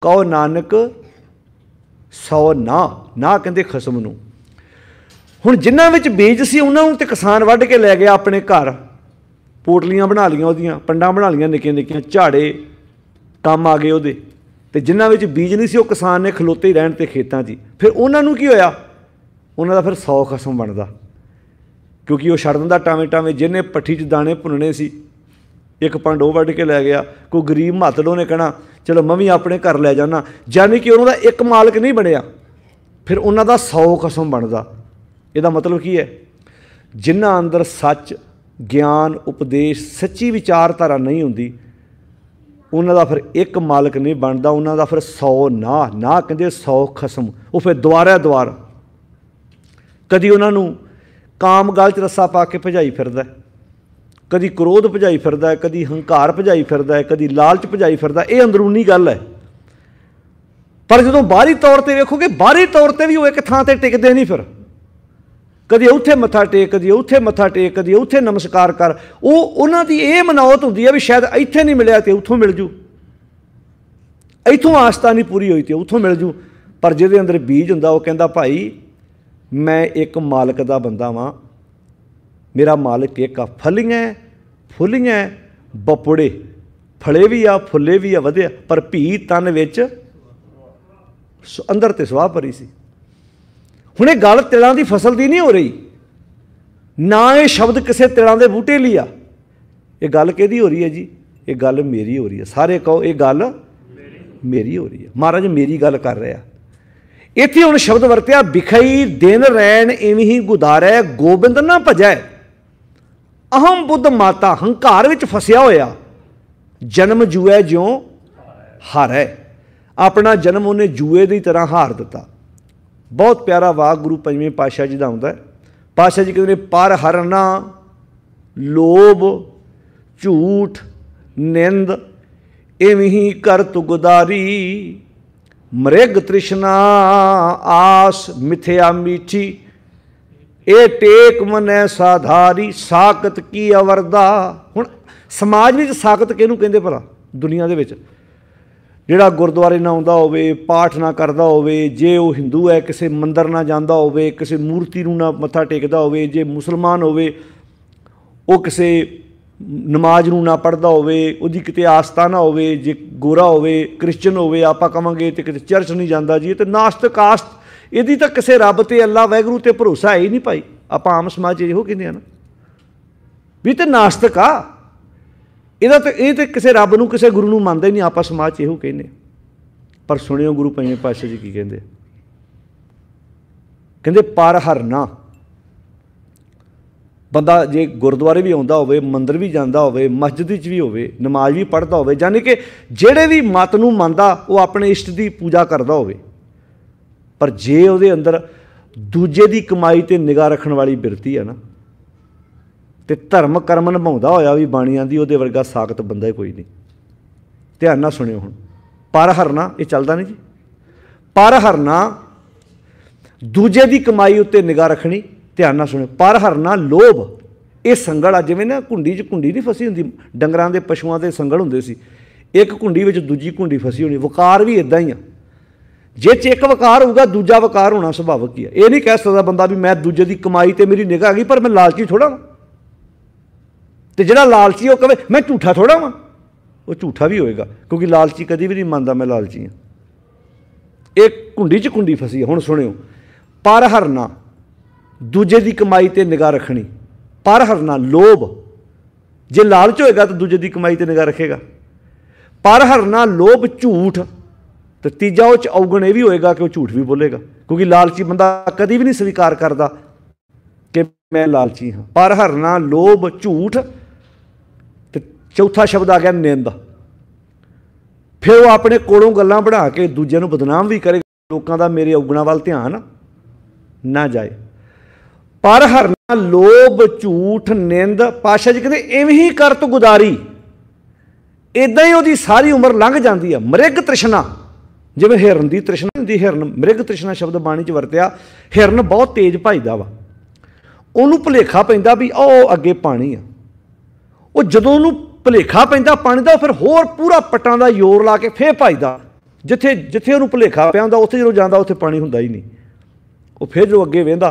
Q Nanak ਸੋ ਨਾ ਨਾ ਕਹਿੰਦੇ ਖਸਮ ਨੂੰ ਹੁਣ ਜਿਨ੍ਹਾਂ ਵਿੱਚ ਬੀਜ ਸੀ ਉਹਨਾਂ ਨੂੰ ਤੇ ਕਿਸਾਨ ਵੱਢ ਕੇ ਲੈ ਗਿਆ ਆਪਣੇ ਘਰ ਪੋਟਲੀਆਂ ਬਣਾ ਲੀਆਂ ਉਹਦੀਆਂ ਪੰਡਾਂ ਬਣਾ ਲੀਆਂ ਨਿੱਕੀਆਂ ਨਿੱਕੀਆਂ ਝਾੜੇ ਕੰਮ ਆ ਗਏ ਉਹਦੇ ਤੇ ਜਿਨ੍ਹਾਂ ਵਿੱਚ ਬੀਜ ਨਹੀਂ ਸੀ ਉਹ ਕਿਸਾਨ ਨੇ ਖਲੋਤੇ ਹੀ ਰਹਿਣ ਤੇ ਖੇਤਾਂ 'ਚ ਫਿਰ ਉਹਨਾਂ ਨੂੰ ਕੀ ਹੋਇਆ ਉਹਨਾਂ ਦਾ ਫਿਰ 100 ਖਸਮ ਬਣਦਾ ਕਿਉਂਕਿ ਉਹ ਛੜਨ ਦਾ ਟਾਵੇਂ ਟਾਵੇਂ ਜਿਹਨੇ ਪੱਠੀ 'ਚ ਦਾਣੇ ਭੁੰਨਣੇ ਸੀ ਇੱਕ ਪੰਡ ਉਹ ਵੱਢ ਕੇ ਲੈ ਗਿਆ ਕੋਈ ਗਰੀਬ ਮਾਤੜੋ ਨੇ ਕਹਣਾ ਚਲੋ ਮੈਂ ਵੀ ਆਪਣੇ ਘਰ ਲੈ ਜਾਣਾ ਯਾਨੀ ਕਿ ਉਹਨਾਂ ਦਾ ਇੱਕ ਮਾਲਕ ਨਹੀਂ ਬਣਿਆ ਫਿਰ ਉਹਨਾਂ ਦਾ 100 ਕਸਮ ਬਣਦਾ ਇਹਦਾ ਮਤਲਬ ਕੀ ਹੈ ਜਿਨ੍ਹਾਂ ਅੰਦਰ ਸੱਚ ਗਿਆਨ ਉਪਦੇਸ਼ ਸੱਚੀ ਵਿਚਾਰਧਾਰਾ ਨਹੀਂ ਹੁੰਦੀ ਉਹਨਾਂ ਦਾ ਫਿਰ ਇੱਕ ਮਾਲਕ ਨਹੀਂ ਬਣਦਾ ਉਹਨਾਂ ਦਾ ਫਿਰ 100 ਨਾ ਨਾ ਕਹਿੰਦੇ 100 ਖਸਮ ਉਹ ਫਿਰ ਦੁਆਰਾ ਦੁਆਰ ਕਦੀ ਉਹਨਾਂ ਨੂੰ ਕਾਮ ਗਲ ਚ ਰੱਸਾ ਪਾ ਕੇ ਭਜਾਈ ਫਿਰਦਾ ਕਦੀ ਕ੍ਰੋਧ ਭਜਾਈ ਫਿਰਦਾ ਹੈ ਕਦੀ ਹੰਕਾਰ ਭਜਾਈ ਫਿਰਦਾ ਹੈ ਕਦੀ ਲਾਲਚ ਭਜਾਈ ਫਿਰਦਾ ਇਹ ਅੰਦਰੂਨੀ ਗੱਲ ਹੈ ਪਰ ਜਦੋਂ ਬਾਹਰੀ ਤੌਰ ਤੇ ਵੇਖੋਗੇ ਬਾਹਰੀ ਤੌਰ ਤੇ ਵੀ ਉਹ ਇੱਕ ਥਾਂ ਤੇ ਟਿਕਦੇ ਨਹੀਂ ਫਿਰ ਕਦੀ ਉੱਥੇ ਮੱਥਾ ਟੇਕ ਕਦੀ ਉੱਥੇ ਮੱਥਾ ਟੇਕ ਕਦੀ ਉੱਥੇ ਨਮਸਕਾਰ ਕਰ ਉਹ ਉਹਨਾਂ ਦੀ ਇਹ ਮਨੌਤ ਹੁੰਦੀ ਹੈ ਵੀ ਸ਼ਾਇਦ ਇੱਥੇ ਨਹੀਂ ਮਿਲਿਆ ਤੇ ਉੱਥੋਂ ਮਿਲ ਜੂ ਇੱਥੋਂ ਆਸਤਾ ਨਹੀਂ ਪੂਰੀ ਹੋਈ ਤੇ ਉੱਥੋਂ ਮਿਲ ਜੂ ਪਰ ਜਿਹਦੇ ਅੰਦਰ ਬੀਜ ਹੁੰਦਾ ਉਹ ਕਹਿੰਦਾ ਭਾਈ ਮੈਂ ਇੱਕ ਮਾਲਕ ਦਾ ਬੰਦਾ ਵਾਂ ਮੇਰਾ ਮਾਲਕ ਇੱਕ ਫਲੀਆਂ ਫੁੱਲੀਆਂ ਬਪੜੇ ਫਲੇ ਵੀ ਆ ਫੁੱਲੇ ਵੀ ਆ ਵਧਿਆ ਪਰ ਭੀ ਤਨ ਵਿੱਚ ਅੰਦਰ ਤੇ ਸਵਾਹ ਭਰੀ ਸੀ ਹੁਣ ਇਹ ਗੱਲ ਤਿਲਾਂ ਦੀ ਫਸਲ ਦੀ ਨਹੀਂ ਹੋ ਰਹੀ ਨਾ ਇਹ ਸ਼ਬਦ ਕਿਸੇ ਤਿਲਾਂ ਦੇ ਬੂਟੇ ਲਈ ਆ ਇਹ ਗੱਲ ਕਿਹਦੀ ਹੋ ਰਹੀ ਹੈ ਜੀ ਇਹ ਗੱਲ ਮੇਰੀ ਹੋ ਰਹੀ ਹੈ ਸਾਰੇ ਕਹੋ ਇਹ ਗੱਲ ਮੇਰੀ ਮੇਰੀ ਹੋ ਰਹੀ ਹੈ ਮਹਾਰਾਜ ਮੇਰੀ ਗੱਲ ਕਰ ਰਿਹਾ ਇੱਥੇ ਹੁਣ ਸ਼ਬਦ ਵਰਤਿਆ ਵਿਖਈ ਦਿਨ ਰੈਣ ਇਵੇਂ ਹੀ ਗੁਦਾਰੈ ਗੋਬਿੰਦ ਨਾ ਭਜੈ ਅਹੰ ਬੁੱਧ ਮਾਤਾ ਹੰਕਾਰ ਵਿੱਚ ਫਸਿਆ ਹੋਇਆ ਜਨਮ ਜੂਏ ਜਿਉ ਹਾਰੈ ਆਪਣਾ ਜਨਮ ਉਹਨੇ ਜੂਏ ਦੀ ਤਰ੍ਹਾਂ ਹਾਰ ਦਿੱਤਾ ਬਹੁਤ ਪਿਆਰਾ ਵਾਕ ਗੁਰੂ ਪੰਜਵੇਂ ਪਾਤਸ਼ਾਹ ਜੀ ਦਾ ਹੁੰਦਾ ਪਾਤਸ਼ਾਹ ਜੀ ਕਹਿੰਦੇ ਨੇ ਪਰ ਹਰਨਾ ਲੋਭ ਝੂਠ ਨਿੰਦ ਐਵੇਂ ਹੀ ਕਰ ਤੁਗਦਾਰੀ ਮ੍ਰਿਗ ਤ੍ਰਿਸ਼ਨਾ ਆਸ ਮਿਥਿਆ ਮੀਠੀ ਇਹ ਟੇਕ ਮਨੈ ਸਾਧਾਰੀ ਸਾਖਤ ਕੀ ਅਵਰਦਾ ਹੁਣ ਸਮਾਜ ਵਿੱਚ ਸਾਖਤ ਕਿਹਨੂੰ ਕਹਿੰਦੇ ਭਲਾ ਦੁਨੀਆ ਦੇ ਵਿੱਚ ਜਿਹੜਾ ਗੁਰਦੁਆਰੇ ਨਾ ਆਉਂਦਾ ਹੋਵੇ ਪਾਠ ਨਾ ਕਰਦਾ ਹੋਵੇ ਜੇ ਉਹ ਹਿੰਦੂ ਹੈ ਕਿਸੇ ਮੰਦਰ ਨਾ ਜਾਂਦਾ ਹੋਵੇ ਕਿਸੇ ਮੂਰਤੀ ਨੂੰ ਨਾ ਮੱਥਾ ਟੇਕਦਾ ਹੋਵੇ ਜੇ ਮੁਸਲਮਾਨ ਹੋਵੇ ਉਹ ਕਿਸੇ ਨਮਾਜ਼ ਨੂੰ ਨਾ ਪੜਦਾ ਹੋਵੇ ਉਹਦੀ ਕਿਤੇ ਆਸਤਾ ਨਾ ਹੋਵੇ ਜੇ ਗੋਰਾ ਹੋਵੇ ਕ੍ਰਿਸਚੀਅਨ ਹੋਵੇ ਆਪਾਂ ਕਵਾਂਗੇ ਤੇ ਕਿਤੇ ਚਰਚ ਨਹੀਂ ਜਾਂਦਾ ਜੀ ਤੇ ਨਾਸਤਿਕ ਆਸਤ ਇਹਦੀ ਤਾਂ ਕਿਸੇ ਰੱਬ ਤੇ ਅੱਲਾ ਵੈਗਰੂ ਤੇ ਭਰੋਸਾ ਹੈ ਹੀ ਨਹੀਂ ਭਾਈ ਆਪਾਂ ਆਮ ਸਮਾਜ ਇਹੋ ਕਹਿੰਦੇ ਆ ਨਾ ਵੀ ਤੇ ਨਾਸਤਕ ਆ ਇਹਦਾ ਤੇ ਇਹ ਤੇ ਕਿਸੇ ਰੱਬ ਨੂੰ ਕਿਸੇ ਗੁਰੂ ਨੂੰ ਮੰਨਦੇ ਨਹੀਂ ਆਪਾਂ ਸਮਾਜ ਇਹੋ ਕਹਿੰਦੇ ਪਰ ਸੁਣਿਓ ਗੁਰੂ ਪੰਜਵੇਂ ਪਾਤਸ਼ਾਹ ਜੀ ਕੀ ਕਹਿੰਦੇ ਕਹਿੰਦੇ ਪਰ ਹਰਨਾ ਬੰਦਾ ਜੇ ਗੁਰਦੁਆਰੇ ਵੀ ਆਉਂਦਾ ਹੋਵੇ ਮੰਦਰ ਵੀ ਜਾਂਦਾ ਹੋਵੇ ਮਸਜਿਦ ਵਿੱਚ ਵੀ ਹੋਵੇ ਨਮਾਜ਼ ਵੀ ਪੜ੍ਹਦਾ ਹੋਵੇ ਯਾਨੀ ਕਿ ਜਿਹੜੇ ਵੀ ਮਤ ਨੂੰ ਮੰਨਦਾ ਉਹ ਆਪਣੇ ਇਸ਼ਟ ਦੀ ਪੂਜਾ ਕਰਦਾ ਹੋਵੇ ਪਰ ਜੇ ਉਹਦੇ ਅੰਦਰ ਦੂਜੇ ਦੀ ਕਮਾਈ ਤੇ ਨਿਗਾਹ ਰੱਖਣ ਵਾਲੀ ਬਿਰਤੀ ਹੈ ਨਾ ਤੇ ਧਰਮ ਕਰਮ ਨਿਭਾਉਂਦਾ ਹੋਇਆ ਵੀ ਬਾਣੀਆਂ ਦੀ ਉਹਦੇ ਵਰਗਾ ਸਾਖਤ ਬੰਦਾ ਹੀ ਕੋਈ ਨਹੀਂ ਧਿਆਨ ਨਾਲ ਸੁਣਿਓ ਹੁਣ ਪਰ ਹਰਨਾ ਇਹ ਚੱਲਦਾ ਨਹੀਂ ਜੀ ਪਰ ਹਰਨਾ ਦੂਜੇ ਦੀ ਕਮਾਈ ਉੱਤੇ ਨਿਗਾਹ ਰੱਖਣੀ ਧਿਆਨ ਨਾਲ ਸੁਣਿਓ ਪਰ ਹਰਨਾ ਲੋਭ ਇਹ ਸੰਗਲ ਆ ਜਿਵੇਂ ਨਾ ਕੁੰਡੀ 'ਚ ਕੁੰਡੀ ਨਹੀਂ ਫਸੀ ਹੁੰਦੀ ਡੰਗਰਾਂ ਦੇ ਪਸ਼ੂਆਂ ਦੇ ਸੰਗਲ ਹੁੰਦੇ ਸੀ ਇੱਕ ਕੁੰਡੀ ਵਿੱਚ ਦੂਜੀ ਕੁੰਡੀ ਫਸੀ ਹੋਣੀ ਵਕਾਰ ਵੀ ਇਦਾਂ ਹੀ ਆ ਜੇ ਚ ਇੱਕ ਵਕਾਰ ਹੋਊਗਾ ਦੂਜਾ ਵਕਾਰ ਹੋਣਾ ਸੁਭਾਵਕ ਹੀ ਹੈ ਇਹ ਨਹੀਂ ਕਹਿ ਸਕਦਾ ਬੰਦਾ ਵੀ ਮੈਂ ਦੂਜੇ ਦੀ ਕਮਾਈ ਤੇ ਮੇਰੀ ਨਿਗਾਹ ਗਈ ਪਰ ਮੈਂ ਲਾਲਚੀ ਥੋੜਾ ਹਾਂ ਤੇ ਜਿਹੜਾ ਲਾਲਚੀ ਉਹ ਕਵੇ ਮੈਂ ਝੂਠਾ ਥੋੜਾ ਵਾਂ ਉਹ ਝੂਠਾ ਵੀ ਹੋਏਗਾ ਕਿਉਂਕਿ ਲਾਲਚੀ ਕਦੀ ਵੀ ਨਹੀਂ ਮੰਨਦਾ ਮੈਂ ਲਾਲਚੀ ਹਾਂ ਇਹ ਕੁੰਡੀ 'ਚ ਕੁੰਡੀ ਫਸੀ ਹੁਣ ਸੁਣਿਓ ਪਰ ਹਰਨਾ ਦੂਜੇ ਦੀ ਕਮਾਈ ਤੇ ਨਿਗਾਹ ਰੱਖਣੀ ਪਰ ਹਰਨਾ ਲੋਭ ਜੇ ਲਾਲਚ ਹੋਏਗਾ ਤਾਂ ਦੂਜੇ ਦੀ ਕਮਾਈ ਤੇ ਨਿਗਾਹ ਰੱਖੇਗਾ ਪਰ ਹਰਨਾ ਲੋਭ ਝੂਠ ਤੇ ਤੀਜਾ ਉਹ ਚ ਔਗਣ ਇਹ ਵੀ ਹੋਏਗਾ ਕਿ ਉਹ ਝੂਠ ਵੀ ਬੋਲੇਗਾ ਕਿਉਂਕਿ ਲਾਲਚੀ ਬੰਦਾ ਕਦੀ ਵੀ ਨਹੀਂ ਸਵੀਕਾਰ ਕਰਦਾ ਕਿ ਮੈਂ ਲਾਲਚੀ ਹਾਂ ਪਰ ਹਰਨਾ ਲੋਭ ਝੂਠ ਤੇ ਚੌਥਾ ਸ਼ਬਦ ਆ ਗਿਆ ਨਿੰਦ ਫਿਰ ਉਹ ਆਪਣੇ ਕੋਲੋਂ ਗੱਲਾਂ ਬਣਾ ਕੇ ਦੂਜਿਆਂ ਨੂੰ ਬਦਨਾਮ ਵੀ ਕਰੇਗਾ ਲੋਕਾਂ ਦਾ ਮੇਰੇ ਔਗਣਾ ਵੱਲ ਧਿਆਨ ਨਾ ਜਾਏ ਪਰ ਹਰਨਾ ਲੋਭ ਝੂਠ ਨਿੰਦ ਪਾਸ਼ਾ ਜੀ ਕਹਿੰਦੇ ਇਵੇਂ ਹੀ ਕਰ ਤੂੰ ਗੁਦਾਰੀ ਇਦਾਂ ਹੀ ਉਹਦੀ ਸਾਰੀ ਉਮਰ ਲੰਘ ਜਾਂਦੀ ਆ ਮ੍ਰਿਗ ਤ੍ਰਿਸ਼ਨਾ ਜਿਵੇਂ ਹਿਰਨ ਦੀ ਤ੍ਰਿਸ਼ਨਾ ਹੁੰਦੀ ਹਿਰਨ ਮ੍ਰਿਗ ਤ੍ਰਿਸ਼ਨਾ ਸ਼ਬਦ ਬਾਣੀ 'ਚ ਵਰਤਿਆ ਹਿਰਨ ਬਹੁਤ ਤੇਜ਼ ਭਜਦਾ ਵਾ ਉਹਨੂੰ ਭਲੇਖਾ ਪੈਂਦਾ ਵੀ ਉਹ ਅੱਗੇ ਪਾਣੀ ਆ ਉਹ ਜਦੋਂ ਉਹਨੂੰ ਭਲੇਖਾ ਪੈਂਦਾ ਪਾਣੀ ਦਾ ਫਿਰ ਹੋਰ ਪੂਰਾ ਪਟਾਂ ਦਾ ਜ਼ੋਰ ਲਾ ਕੇ ਫੇਰ ਭਜਦਾ ਜਿੱਥੇ ਜਿੱਥੇ ਉਹਨੂੰ ਭਲੇਖਾ ਪਿਆ ਹੁੰਦਾ ਉੱਥੇ ਜਦੋਂ ਜਾਂਦਾ ਉੱਥੇ ਪਾਣੀ ਹੁੰਦਾ ਹੀ ਨਹੀਂ ਉਹ ਫੇਰ ਜੋ ਅੱਗੇ ਵੇਂਦਾ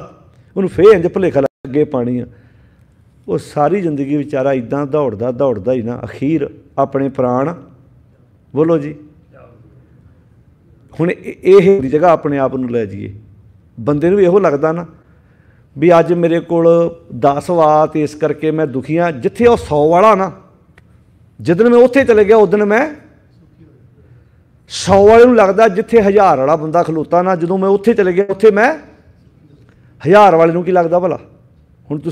ਉਹਨੂੰ ਫੇਰ ਇੰਜ ਭਲੇਖਾ ਅੱਗੇ ਪਾਣੀ ਆ ਉਹ ਸਾਰੀ ਜ਼ਿੰਦਗੀ ਵਿਚਾਰਾ ਇਦਾਂ ਦੌੜਦਾ ਦੌੜਦਾ ਹੀ ਨਾ ਅਖੀਰ ਆਪਣੇ ਪ੍ਰਾਣ ਬੋਲੋ ਜੀ ਹੁਣ ਇਹ ਦੀ ਜਗ੍ਹਾ ਆਪਣੇ ਆਪ ਨੂੰ ਲੈ ਜਾਈਏ ਬੰਦੇ ਨੂੰ ਇਹੋ ਲੱਗਦਾ ਨਾ ਵੀ ਅੱਜ ਮੇਰੇ ਕੋਲ 10 ਵਾਤ ਇਸ ਕਰਕੇ ਮੈਂ ਦੁਖੀ ਆ ਜਿੱਥੇ ਉਹ 100 ਵਾਲਾ ਨਾ ਜਦੋਂ ਮੈਂ ਉੱਥੇ ਚਲੇ ਗਿਆ ਉਦੋਂ ਮੈਂ 100 ਵਾਲੇ ਨੂੰ ਲੱਗਦਾ ਜਿੱਥੇ 1000 ਵਾਲਾ ਬੰਦਾ ਖਲੋਤਾ ਨਾ ਜਦੋਂ ਮੈਂ ਉੱਥੇ ਚਲੇ ਗਿਆ ਉੱਥੇ ਮੈਂ 1000 ਵਾਲੇ ਨੂੰ ਕੀ ਲੱਗਦਾ ਭਲਾ ਹੁਣ